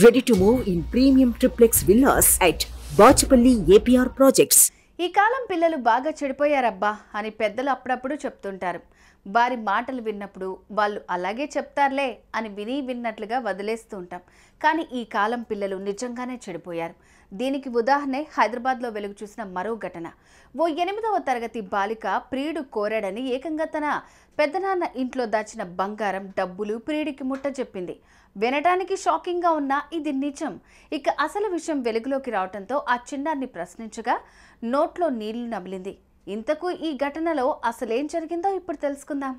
ready to move in premium triplex villas at Bachupally APR projects ఈ కాలం పిల్లలు బాగా చెడిపోయారబ్బా అని పెద్దలు అప్పుడప్పుడు చెప్తుంటారు వారి మాటలు విన్నప్పుడు వాళ్ళు అలాగే చెప్తారులే అని విని విన్నట్లుగా వదిలేస్తూ ఉంటాం కానీ ఈ కాలం పిల్లలు నిజంగానే చెడిపోయారు దీనికి ఉదాహరణే హైదరాబాద్లో వెలుగు చూసిన మరో ఘటన ఓ ఎనిమిదవ తరగతి బాలిక ప్రియుడు కోరాడని ఏకంగా తన పెద్దనాన్న ఇంట్లో దాచిన బంగారం డబ్బులు ప్రియుడికి ముట్ట చెప్పింది వినటానికి షాకింగ్గా ఉన్నా ఇది నిజం ఇక అసలు విషయం వెలుగులోకి రావడంతో ఆ చిన్నారిని ప్రశ్నించగా నోట్లో నీళ్లు నమిలింది ఇంతకు ఈ ఘటనలో అసలేం జరిగిందో ఇప్పుడు తెలుసుకుందాం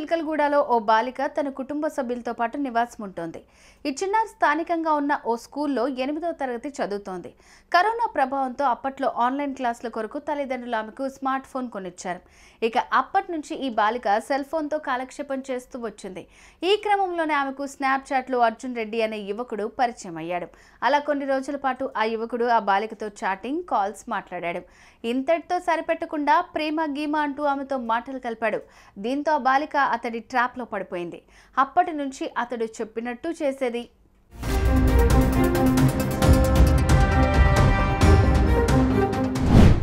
చిలకలగూడలో ఓ బాలిక తన కుటుంబ సభ్యులతో పాటు నివాసం ఉంటోంది ఈ చిన్నారి స్థానికంగా ఉన్న ఓ స్కూల్లో ఎనిమిదవ తరగతి చదువుతోంది కరోనా ప్రభావంతో అప్పట్లో ఆన్లైన్ క్లాసుల కొరకు తల్లిదండ్రులు ఆమెకు స్మార్ట్ ఫోన్ కొనిచ్చారు ఇక అప్పటి నుంచి ఈ బాలిక సెల్ ఫోన్తో కాలక్షేపం చేస్తూ వచ్చింది ఈ క్రమంలోనే ఆమెకు స్నాప్చాట్లో అర్జున్ రెడ్డి అనే యువకుడు పరిచయం అయ్యాడు అలా కొన్ని రోజుల పాటు ఆ యువకుడు ఆ బాలికతో చాటింగ్ కాల్స్ మాట్లాడాడు ఇంతటితో సరిపెట్టకుండా ప్రేమ గీమ అంటూ ఆమెతో మాటలు కలిపాడు దీంతో ఆ బాలిక అతడి ట్రాప్లో పడిపోయింది అప్పటి నుంచి అతడు చెప్పినట్టు చేసేది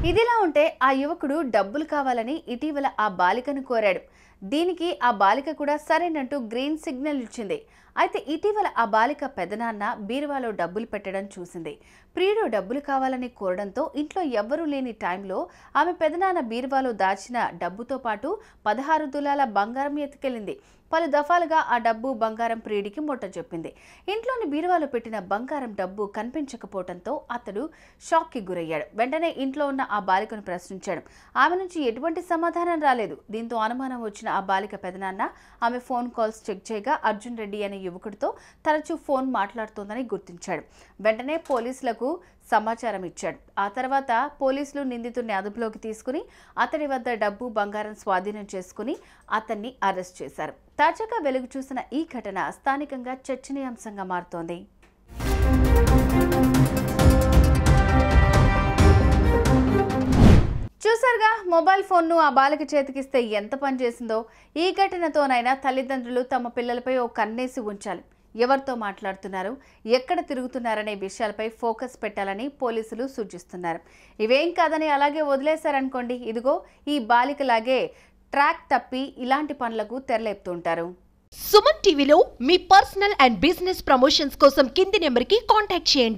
ఇదిలా ఉంటే ఆ యువకుడు డబ్బులు కావాలని ఇటీవల ఆ బాలికను కోరాడు దీనికి ఆ బాలిక కూడా సరేనంటూ గ్రీన్ సిగ్నల్ ఇచ్చింది అయితే ఇటీవల ఆ బాలిక పెదనాన్న బీరువాలో డబ్బులు పెట్టడం చూసింది ప్రియుడు డబ్బులు కావాలని కోరడంతో ఇంట్లో ఎవ్వరూ లేని టైంలో ఆమె పెదనాన్న బీరువాలో దాచిన డబ్బుతో పాటు పదహారు తులాల బంగారం ఎత్తుకెళ్లింది పలు దఫాలుగా ఆ డబ్బు బంగారం ప్రియుడికి మొట్ట చెప్పింది ఇంట్లోని బీరువాలో పెట్టిన బంగారం డబ్బు కనిపించకపోవడంతో అతడు షాక్కి గురయ్యాడు వెంటనే ఇంట్లో ఉన్న ఆ బాలికను ప్రశ్నించాడు ఆమె నుంచి ఎటువంటి సమాధానం రాలేదు దీంతో అనుమానం వచ్చిన వచ్చిన ఆ బాలిక పెదనాన్న ఆమె ఫోన్ కాల్స్ చెక్ చేయగా అర్జున్ రెడ్డి అనే యువకుడితో తరచూ ఫోన్ మాట్లాడుతోందని గుర్తించాడు వెంటనే పోలీసులకు సమాచారం ఇచ్చాడు ఆ తర్వాత పోలీసులు నిందితుడిని అదుపులోకి తీసుకుని అతడి వద్ద డబ్బు బంగారం స్వాధీనం చేసుకుని అతన్ని అరెస్ట్ చేశారు తాజాగా వెలుగు చూసిన ఈ ఘటన స్థానికంగా చర్చనీయాంశంగా మారుతోంది చూసారుగా మొబైల్ ఫోన్ను ఆ బాలిక చేతికిస్తే ఎంత పనిచేసిందో ఈ ఘటనతోనైనా తల్లిదండ్రులు తమ పిల్లలపై ఓ కన్నేసి ఉంచాలి ఎవరితో మాట్లాడుతున్నారు ఎక్కడ తిరుగుతున్నారనే విషయాలపై ఫోకస్ పెట్టాలని పోలీసులు సూచిస్తున్నారు ఇవేం కాదని అలాగే వదిలేశారనుకోండి ఇదిగో ఈ బాలికలాగే ట్రాక్ తప్పి ఇలాంటి పనులకు తెరలేపుతుంటారు సుమన్ టీవీలో మీ పర్సనల్ అండ్ బిజినెస్ ప్రమోషన్స్ కోసం కింది నెంబర్కి కాంటాక్ట్ చేయండి